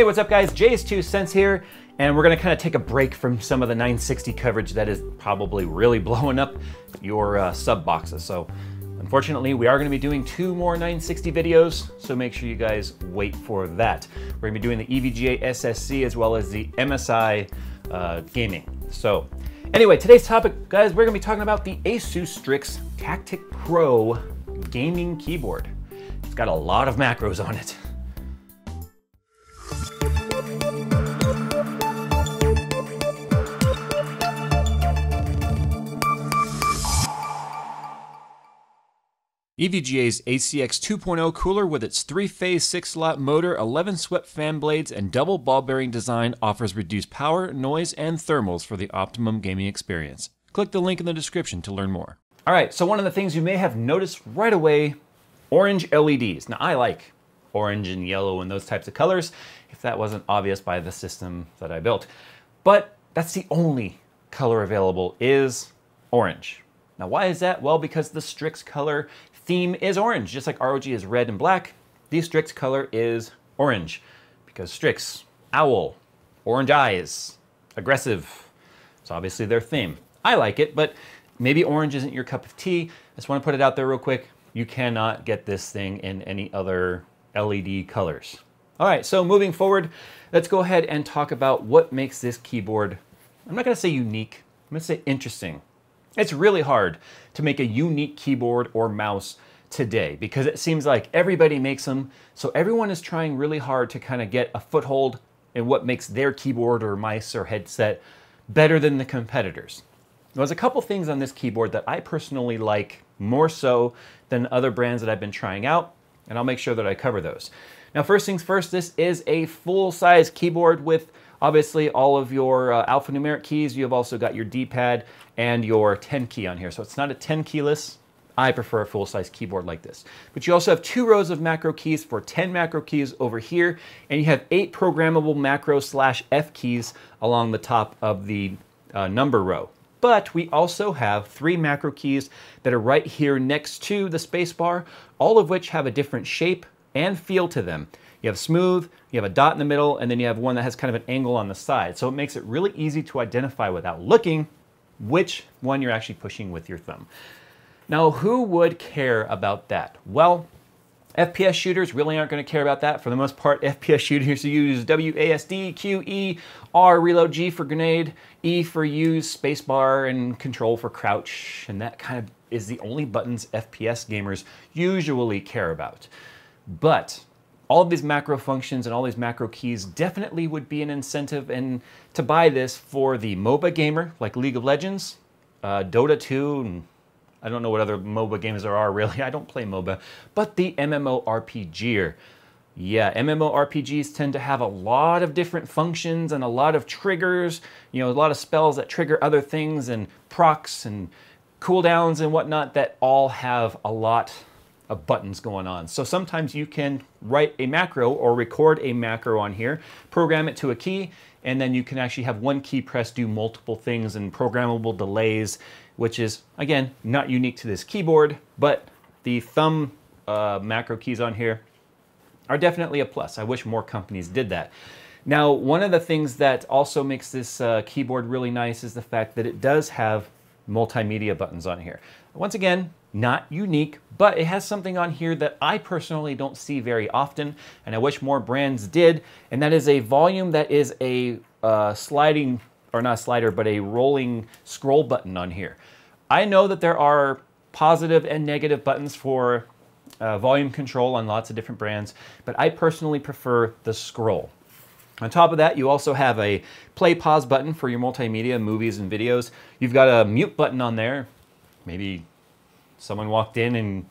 Hey, what's up guys? JS2Sense here, and we're gonna kinda take a break from some of the 960 coverage that is probably really blowing up your uh, sub boxes. So unfortunately, we are gonna be doing two more 960 videos, so make sure you guys wait for that. We're gonna be doing the EVGA SSC as well as the MSI uh, gaming. So anyway, today's topic, guys, we're gonna be talking about the ASUS Strix Tactic Pro gaming keyboard. It's got a lot of macros on it. EVGA's ACX 2.0 cooler with its three-phase six-slot motor, 11 swept fan blades, and double ball bearing design offers reduced power, noise, and thermals for the optimum gaming experience. Click the link in the description to learn more. All right, so one of the things you may have noticed right away, orange LEDs. Now I like orange and yellow and those types of colors, if that wasn't obvious by the system that I built. But that's the only color available is orange. Now, why is that? Well, because the Strix color theme is orange. Just like ROG is red and black, the Strix color is orange because Strix, owl, orange eyes, aggressive. It's obviously their theme. I like it, but maybe orange isn't your cup of tea. I just wanna put it out there real quick. You cannot get this thing in any other LED colors. All right, so moving forward, let's go ahead and talk about what makes this keyboard, I'm not gonna say unique, I'm gonna say interesting. It's really hard to make a unique keyboard or mouse today because it seems like everybody makes them. So everyone is trying really hard to kind of get a foothold in what makes their keyboard or mice or headset better than the competitors. There's a couple things on this keyboard that I personally like more so than other brands that I've been trying out, and I'll make sure that I cover those. Now, first things first, this is a full-size keyboard with Obviously, all of your uh, alphanumeric keys, you have also got your D-pad and your 10 key on here. So it's not a 10 keyless. I prefer a full-size keyboard like this. But you also have two rows of macro keys for 10 macro keys over here, and you have eight programmable macro slash F keys along the top of the uh, number row but we also have three macro keys that are right here next to the spacebar, all of which have a different shape and feel to them. You have smooth, you have a dot in the middle, and then you have one that has kind of an angle on the side. So it makes it really easy to identify without looking which one you're actually pushing with your thumb. Now, who would care about that? Well, FPS shooters really aren't going to care about that. For the most part, FPS shooters use WASD, QE, R reload G for grenade, E for use, spacebar, and control for crouch. And that kind of is the only buttons FPS gamers usually care about. But all of these macro functions and all these macro keys definitely would be an incentive and to buy this for the MOBA gamer, like League of Legends, uh, Dota 2, and I don't know what other MOBA games there are really, I don't play MOBA, but the MMORPGer. Yeah, MMORPGs tend to have a lot of different functions and a lot of triggers, you know, a lot of spells that trigger other things and procs and cooldowns and whatnot that all have a lot of buttons going on. So sometimes you can write a macro or record a macro on here, program it to a key, and then you can actually have one key press do multiple things and programmable delays, which is, again, not unique to this keyboard, but the thumb uh, macro keys on here are definitely a plus. I wish more companies did that. Now, one of the things that also makes this uh, keyboard really nice is the fact that it does have multimedia buttons on here. Once again, not unique, but it has something on here that I personally don't see very often, and I wish more brands did, and that is a volume that is a uh, sliding, or not slider, but a rolling scroll button on here. I know that there are positive and negative buttons for uh, volume control on lots of different brands, but I personally prefer the scroll. On top of that, you also have a play pause button for your multimedia, movies, and videos. You've got a mute button on there, maybe someone walked in and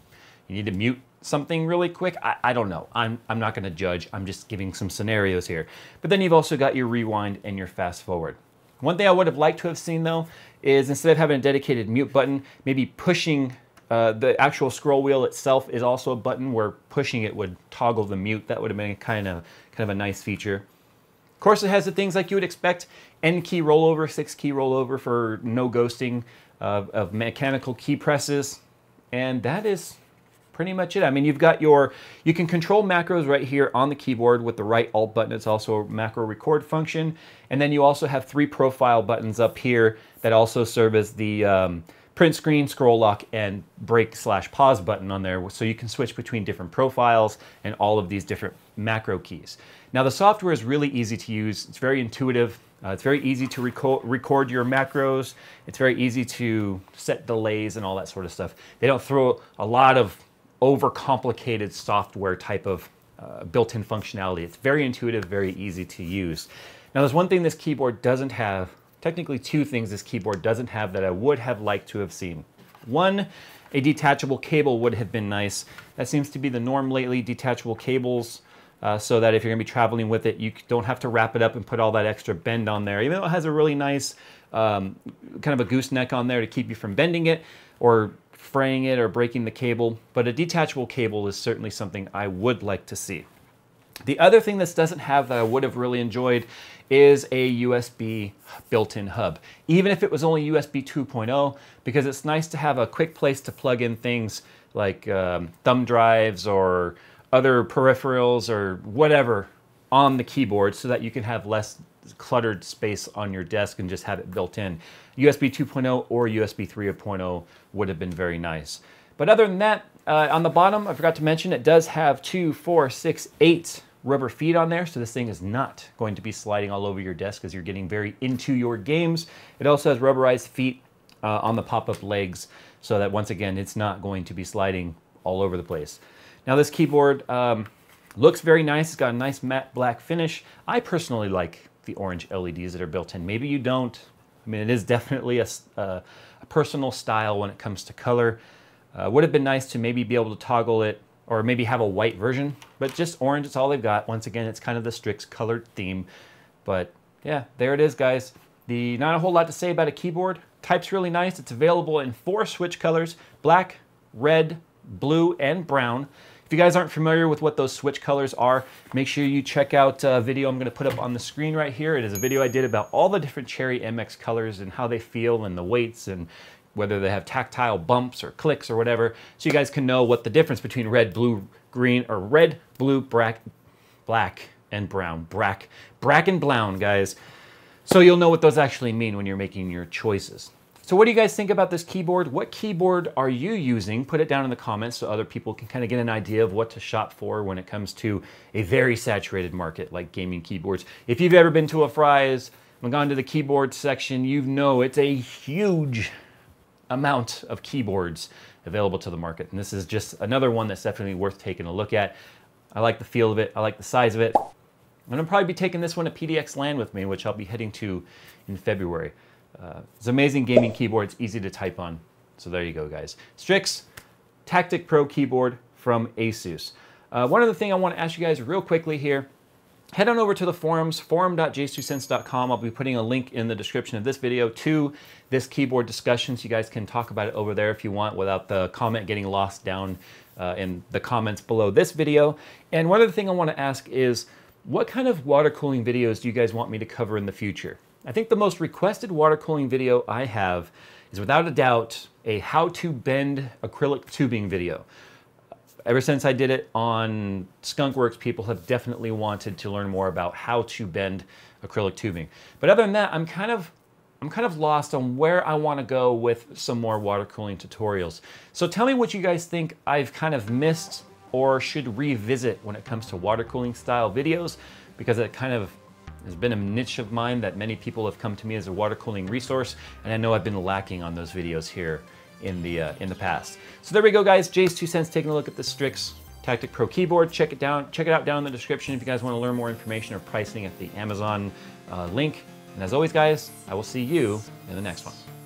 you need to mute something really quick. I, I don't know. I'm, I'm not going to judge. I'm just giving some scenarios here. But then you've also got your rewind and your fast forward. One thing I would have liked to have seen though is instead of having a dedicated mute button, maybe pushing uh, the actual scroll wheel itself is also a button where pushing it would toggle the mute. That would have been kind of kind of a nice feature. Of course, it has the things like you would expect, N key rollover, six key rollover for no ghosting of mechanical key presses. And that is pretty much it. I mean, you've got your, you can control macros right here on the keyboard with the right alt button. It's also a macro record function. And then you also have three profile buttons up here that also serve as the um, print screen, scroll lock, and break slash pause button on there. So you can switch between different profiles and all of these different macro keys. Now the software is really easy to use. It's very intuitive. Uh, it's very easy to record, record your macros. It's very easy to set delays and all that sort of stuff. They don't throw a lot of overcomplicated software type of uh, built-in functionality. It's very intuitive, very easy to use. Now, there's one thing this keyboard doesn't have, technically two things this keyboard doesn't have that I would have liked to have seen. One, a detachable cable would have been nice. That seems to be the norm lately. Detachable cables uh, so that if you're gonna be traveling with it, you don't have to wrap it up and put all that extra bend on there. Even though it has a really nice um, kind of a gooseneck on there to keep you from bending it or fraying it or breaking the cable, but a detachable cable is certainly something I would like to see. The other thing this doesn't have that I would have really enjoyed is a USB built-in hub. Even if it was only USB 2.0, because it's nice to have a quick place to plug in things like um, thumb drives or other peripherals or whatever on the keyboard so that you can have less cluttered space on your desk and just have it built in. USB 2.0 or USB 3.0 would have been very nice. But other than that, uh, on the bottom, I forgot to mention, it does have two, four, six, eight rubber feet on there, so this thing is not going to be sliding all over your desk as you're getting very into your games. It also has rubberized feet uh, on the pop-up legs, so that once again, it's not going to be sliding all over the place. Now this keyboard um, looks very nice. It's got a nice matte black finish. I personally like the orange LEDs that are built in. Maybe you don't. I mean, it is definitely a, a personal style when it comes to color. Uh, would have been nice to maybe be able to toggle it or maybe have a white version, but just orange, it's all they've got. Once again, it's kind of the Strix colored theme, but yeah, there it is, guys. The not a whole lot to say about a keyboard. Type's really nice. It's available in four switch colors, black, red, blue, and brown. If you guys aren't familiar with what those switch colors are, make sure you check out a video I'm gonna put up on the screen right here. It is a video I did about all the different Cherry MX colors and how they feel and the weights and whether they have tactile bumps or clicks or whatever, so you guys can know what the difference between red, blue, green, or red, blue, brack, black, and brown. Brack, brack and brown, guys. So you'll know what those actually mean when you're making your choices. So what do you guys think about this keyboard? What keyboard are you using? Put it down in the comments so other people can kind of get an idea of what to shop for when it comes to a very saturated market like gaming keyboards. If you've ever been to a Fry's and gone to the keyboard section, you know it's a huge amount of keyboards available to the market. And this is just another one that's definitely worth taking a look at. I like the feel of it. I like the size of it. And I'll probably be taking this one to PDX land with me, which I'll be heading to in February. Uh, it's amazing gaming keyboard. It's easy to type on. So there you go, guys. Strix Tactic Pro keyboard from ASUS. Uh, one other thing I want to ask you guys real quickly here. Head on over to the forums, forum.j2sense.com. I'll be putting a link in the description of this video to this keyboard discussion so you guys can talk about it over there if you want without the comment getting lost down uh, in the comments below this video. And one other thing I want to ask is, what kind of water cooling videos do you guys want me to cover in the future? I think the most requested water cooling video I have is without a doubt a how to bend acrylic tubing video. Ever since I did it on Skunkworks, people have definitely wanted to learn more about how to bend acrylic tubing. But other than that, I'm kind of I'm kind of lost on where I want to go with some more water cooling tutorials. So tell me what you guys think I've kind of missed or should revisit when it comes to water cooling style videos because it kind of has been a niche of mine that many people have come to me as a water cooling resource, and I know I've been lacking on those videos here in the, uh, in the past. So there we go, guys. Jay's Two Cents taking a look at the Strix Tactic Pro keyboard. Check it down. Check it out down in the description if you guys want to learn more information or pricing at the Amazon uh, link. And as always, guys, I will see you in the next one.